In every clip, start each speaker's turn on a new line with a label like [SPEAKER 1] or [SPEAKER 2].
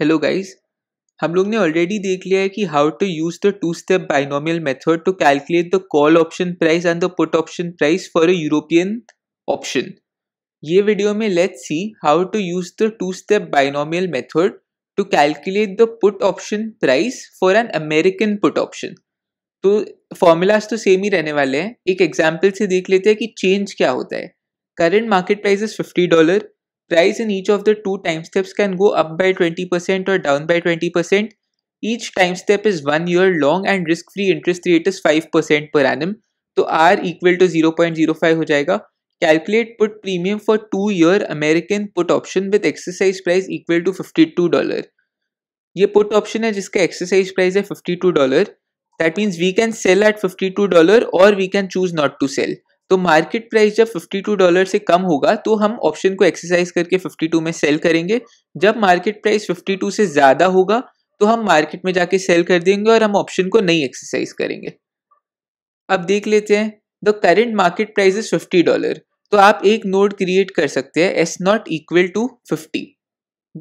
[SPEAKER 1] Hello guys हम लोग ने ऑलरेडी देख लिया है कि how to use the two step binomial method to calculate the call option price and the put option price for a European option ये video में let's see how to use the two step binomial method to calculate the put option price for an American put option तो formulas तो same ही रहने वाले हैं एक example से देख लेते हैं कि चेंज क्या होता है current market price is fifty dollar Price in each of the two time steps can go up by 20% or down by 20%. Each time step is one year long and risk free interest rate is 5% per annum. So R equal to 0.05 हो जाएगा Calculate put premium for 2 year American put option with exercise price equal to 52 dollar. ये put option है जिसका exercise price is 52 dollar. That means we can sell at 52 dollar or we can choose not to sell. तो market price जब 52 dollar से कम होगा तो हम option को एक्सरसाइज करके 52 में सेल करेंगे जब मार्केट प्राइस 52 से ज़्यादा होगा तो हम मार्केट में जाके सेल कर देंगे और हम ऑप्शन को नहीं एक्सरसाइज करेंगे अब देख लेते हैं the current market price is fifty dollar तो आप एक नोड क्रिएट कर सकते हैं S naught equal to fifty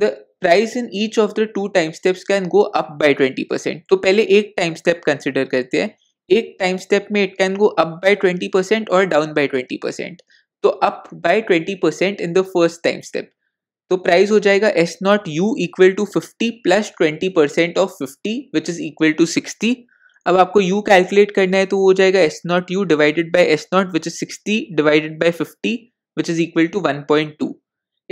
[SPEAKER 1] the price in each of the two time steps can go up by twenty percent तो पहले एक टाइम स्टेप कंसिडर करते हैं एक टाइम स्टेप में it can go up by twenty percent और down by twenty percent तो up by twenty percent in the first time step तो प्राइस हो जाएगा S naught u equal to fifty plus twenty percent of fifty which is equal to sixty अब आपको you calculate करना है तो वो हो जाएगा S naught u divided by S naught which is sixty divided by fifty which is equal to one point two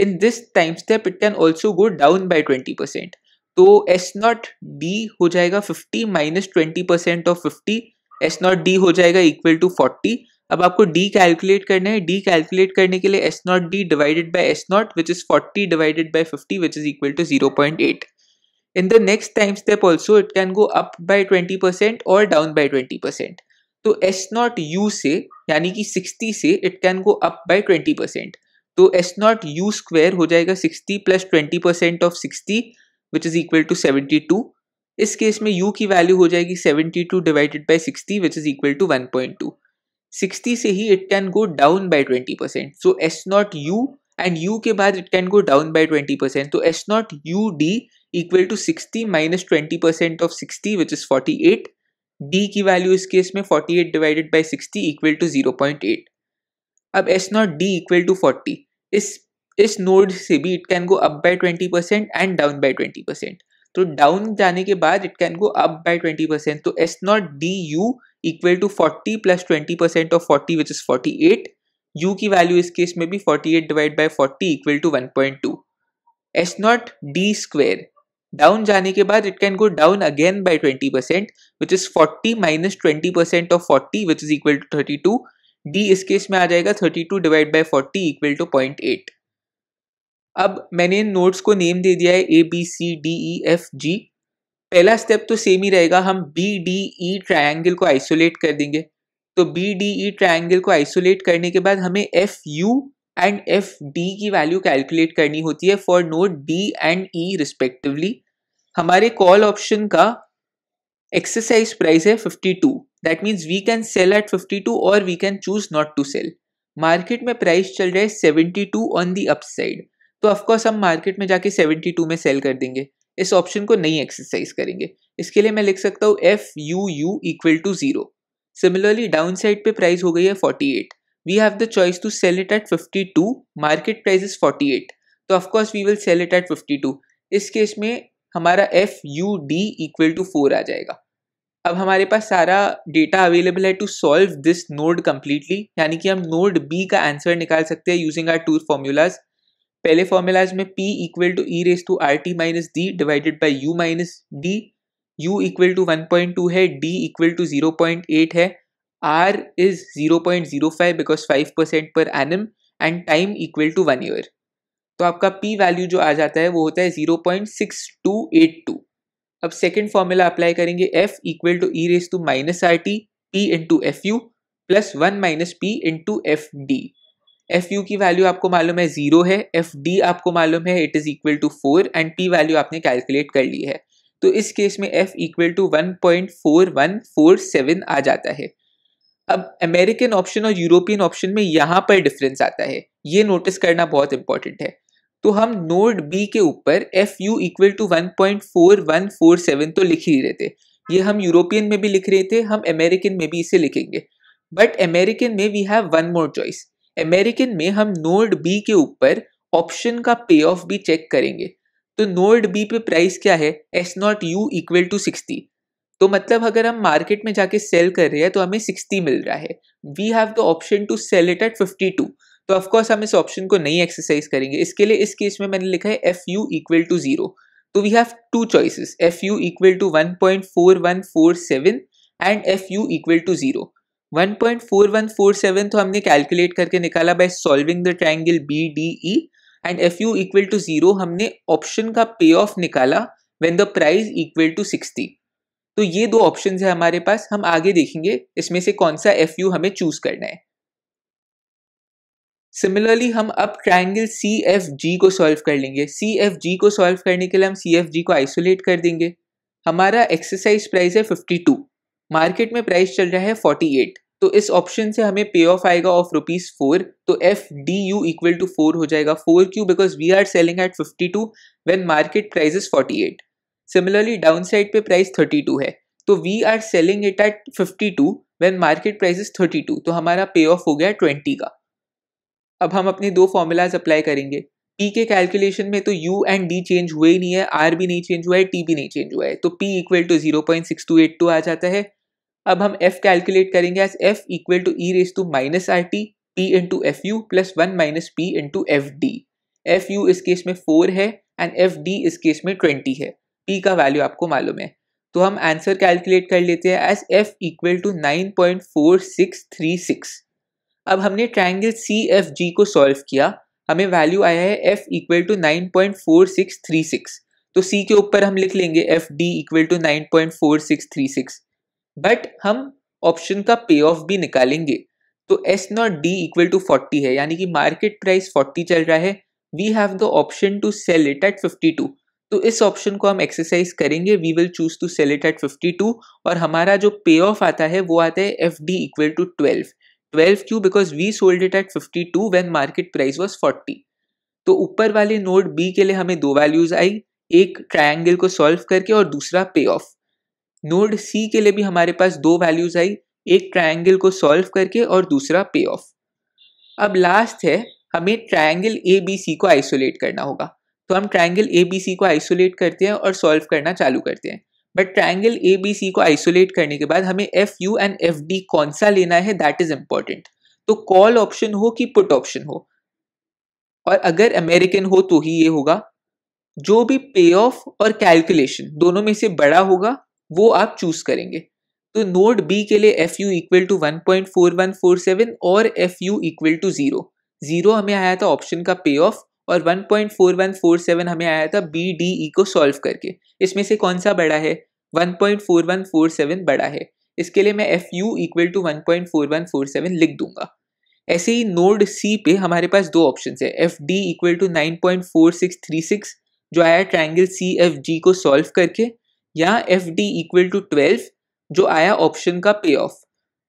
[SPEAKER 1] in this time step it can also go down by twenty percent तो S naught d हो जाएगा fifty minus twenty percent of fifty S naught d हो जाएगा equal to forty अब आपको D calculate करना है D calculate करने के लिए S naught d divided by S naught which is forty divided by fifty which is equal to zero point eight next time step also it can go up by twenty percent और down by twenty percent तो S naught u से यानी कि 60 से it can go up twenty percent तो S naught u square हो जाएगा 60 plus percent of 60 which is equal to 72 इस केस में u की वैल्यू हो जाएगी 72 divided by sixty which is equal to one point two sixty से ही it can go down by twenty percent so S naught u and u के बाद it can go down by twenty percent तो S naught u D equal to sixty minus twenty percent of sixty which is forty eight d की value इस case में forty eight divided by sixty equal to zero point eight अब S naught D equal to forty इस इस node से भी it can go up by twenty percent and down by twenty percent तो down जाने के बाद it can go up by 20 percent तो S naught d u equal to 40 plus 20 percent of 40 which is 48 u की value इस case में भी 48 divide by 40 equal to 1.2 point to S naught d square down जाने के बाद it can go down again by 20 percent which is 40 minus 20 percent of 40 which is equal to 32 d इस case में आ जाएगा 32 डिवाइड बाय 40 इक्वल टू 0.8 अब मैंने इन notes को नेम दे दिया है A B C D E F G पहला स्टेप तो सेम ही रहेगा हम बी डी ई ट्राइंगल को आइसोलेट कर देंगे तो बी डी ई ट्राइंगल को आइसोलेट करने के बाद हमें F you and F d की वैल्यू कैलकुलेट करनी होती है for node D and E respectively हमारे कॉल ऑप्शन का एक्सरसाइज प्राइस है fifty two that means we can sell at fifty two और we can choose not to sell market में price चल रहा है टू ऑन दी अपसाइड तो of course हम मार्केट में जाके टू में सेल कर देंगे इस ऑप्शन को नहीं एक्सरसाइज करेंगे इसके लिए मैं लिख सकता हूँ F U U equal to zero similarly down side पर प्राइस हो गई है forty eight we have the choice to sell it at fifty two market price is forty eight तो of course we will sell it at fifty two इस case में हमारा F U D equal to four आ जाएगा अब हमारे पास सारा डेटा अवेलेबल है to solve this node completely यानी कि हम नोड बी का आंसर निकाल सकते हैं यूजिंग आर टू फॉर्मूलाज पहले फॉर्मूलाज में p equal to e raise to R T minus D divided by you minus D u equal to one point two है d equal to zero point eight है r is zero point zero five because five percent पर annum and time equal to one year तो आपका P value जो आ जाता है वो होता है zero point six two eight two अब सेकेंड फॉर्मूला अप्लाई करेंगे f equal to e raise to minus R T P into F you plus one minus P into F D F u की value आपको मालूम है zero है F D आपको मालूम है it is equal to four and p value आपने calculate कर ली है तो इस केस में f equal to one point four one four seven आ जाता है अब अमेरिकन ऑप्शन और यूरोपियन ऑप्शन में यहाँ पर डिफरेंस आता है ये नोटिस करना बहुत इंपॉर्टेंट है तो हम नोड बी के ऊपर f you equal to one point four one four seven तो लिख ही रहे थे ये हम यूरोपियन में भी लिख रहे थे हम अमेरिकन में भी इसे लिखेंगे बट अमेरिकन में we have one more choice American में हम नोड बी के ऊपर ऑप्शन का पे ऑफ भी चेक करेंगे तो नोड बी पे प्राइस क्या है S naught u equal to sixty तो मतलब अगर हम मार्केट में जाके सेल कर रहे हैं तो हमें सिक्सटी मिल रहा है we have the option to sell it at fifty two तो ऑफकोर्स हम इस ऑप्शन को नहीं एक्सरसाइज करेंगे इसके लिए इस केस में मैंने लिखा है f you equal to zero तो we have two choices f you equal to one point four one four seven and f you equal to zero 1.4147 तो हमने कैलकुलेट करके निकाला by solving the triangle B D E and f you equal to zero हमने option का pay off निकाला when the price equal to sixty तो ये दो ऑप्शन है हमारे पास हम आगे देखेंगे इसमें से कौन सा एफ यू हमें चूज करना है सिमिलरली हम अब ट्राइंगल सी एफ जी को सॉल्व कर लेंगे सी एफ जी को सॉल्व करने के लिए हम सी एफ जी को आइसोलेट कर देंगे हमारा एक्सरसाइज प्राइस है फिफ्टी टू मार्केट में प्राइस चल रहा है फोर्टी एट तो इस ऑप्शन से हमें पे ऑफ आएगा ऑफ रुपीज फोर तो f d u equal to four हो जाएगा फोर क्यू because we are selling at fifty two when market price is forty eight similarly down side pay price thirty two है तो we are selling it at fifty two when market price is thirty two तो हमारा पे of हो गया twenty का अब हम अपने दो फॉर्मूलाज अप्लाई करेंगे पी के कैलकुलेशन में तो यू एंड डी चेंज हुए ही नहीं है आर भी नहीं चेंज हुआ है टी भी नहीं चेंज हुआ है तो P equal to zero point six two eight two आ जाता है अब हम एफ कैलकुलेट करेंगे as F equal to e raise to minus R T P into F you plus one minus P into F D F U इस case में four है and F D इस केस में twenty है P का value आपको मालूम है तो हम आंसर कैलकुलेट कर लेते हैं as F equal to nine point four six three six अब हमने ट्राइंगल सी एफ जी को सॉल्व किया हमें वैल्यू आया है F equal to nine point four six three six तो सी के ऊपर हम लिख लेंगे F D equal to nine point four six three six but हम ऑप्शन का पे ऑफ भी निकालेंगे तो S naught D equal to forty है यानी कि मार्केट प्राइस फोर्टी चल रहा है we have the option to sell it at fifty two तो इस ऑप्शन को हम एक्सरसाइज करेंगे we will choose to sell it at fifty two और हमारा जो पे ऑफ आता है वो आता है F D equal to twelve twelve Q because we sold it at fifty two when market price was forty तो ऊपर वाले नोट बी के लिए हमें दो वैल्यूज आई एक ट्राइंगल को सॉल्व करके और दूसरा पे ऑफ नोड सी के लिए भी हमारे पास दो वैल्यूज आई एक ट्रायंगल को सॉल्व करके और दूसरा पे ऑफ अब लास्ट है हमें ट्रायंगल ए बी सी को आइसोलेट करना होगा तो हम ट्रायंगल ए बी सी को आइसोलेट करते हैं और सॉल्व करना चालू करते हैं but triangle A B C को आइसोलेट करने के बाद हमें F you and F D कौन सा लेना है दैट इज इम्पॉर्टेंट तो कॉल ऑप्शन हो कि पुट ऑप्शन हो और अगर अमेरिकन हो तो ही ये होगा जो भी पे ऑफ और कैलकुलेशन दोनों में से बड़ा होगा वो आप चूज करेंगे तो नोड बी के लिए F you equal to one point four one four seven और F you equal to zero zero हमें आया था ऑप्शन का पे ऑफ और one one point four four seven हमें आया था बी डी ई को सॉल्व करके इसमें से कौन सा बड़ा है one one point four four seven बड़ा है इसके लिए मैं F you equal to one point four four one seven लिख दूंगा ऐसे ही नोड सी पे हमारे पास दो ऑप्शन है F D equal to nine point four six six three जो आया ट्राइंगल सी एफ जी को सॉल्व करके यहाँ F D equal to twelve जो आया ऑप्शन का पे ऑफ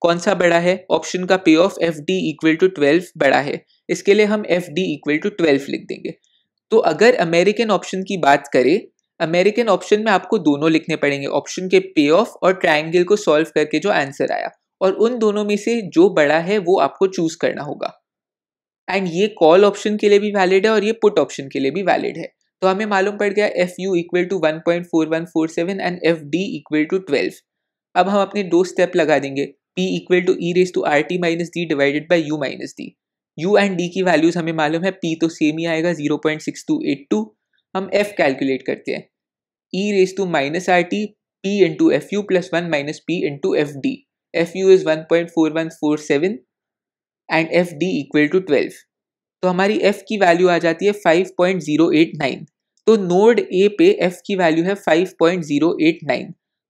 [SPEAKER 1] कौन सा बड़ा है ऑप्शन का pay off F D equal to twelve बड़ा है इसके लिए हम F D equal to twelve लिख देंगे तो अगर अमेरिकन ऑप्शन की बात करें अमेरिकन ऑप्शन में आपको दोनों लिखने पड़ेंगे ऑप्शन के पे ऑफ और ट्राइंगल को सॉल्व करके जो आंसर आया और उन दोनों में से जो बड़ा है वो आपको चूज करना होगा एंड ये कॉल ऑप्शन के लिए भी वैलिड है और ये पुट ऑप्शन के लिए भी वैलिड है तो हमें मालूम पड़ गया F you equal to one point four one four seven and F D equal to twelve अब हम अपने दो स्टेप लगा देंगे P equal to e raise to R T minus D divided by you minus D U and D की values हमें मालूम है पी तो सेम ही आएगा zero point six two eight two हम एफ कैलकुलेट करते हैं e raise to minus R T P into F you plus one minus P into F D F U is one point four one four seven and F D equal to twelve तो हमारी F की value आ जाती है 5.089 तो node A पे F की value है 5.089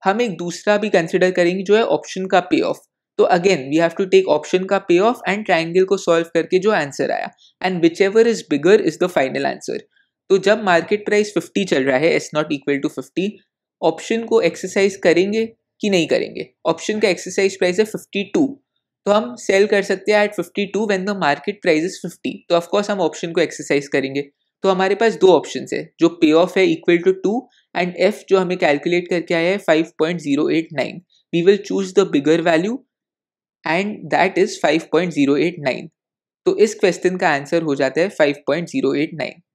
[SPEAKER 1] हम एक दूसरा भी कंसिडर करेंगे जो है ऑप्शन का पे ऑफ तो again we have to take option का पे ऑफ एंड ट्राइंगल को सॉल्व करके जो आंसर आया and whichever is bigger is the final answer तो जब मार्केट प्राइस 50 चल रहा है is not equal to 50 option को एक्सरसाइज करेंगे कि नहीं करेंगे ऑप्शन का एक्सरसाइज प्राइस है 52 तो हम सेल कर सकते हैं at fifty two when the market price is fifty तो ऑफकोर्स हम ऑप्शन को एक्सरसाइज करेंगे तो हमारे पास दो ऑप्शन है जो पे ऑफ है equal to two and F जो हमें कैलकुलेट करके आया है five point zero eight nine we will choose the bigger value and that is five point zero eight nine तो इस क्वेश्चन का आंसर हो जाता है five point zero eight nine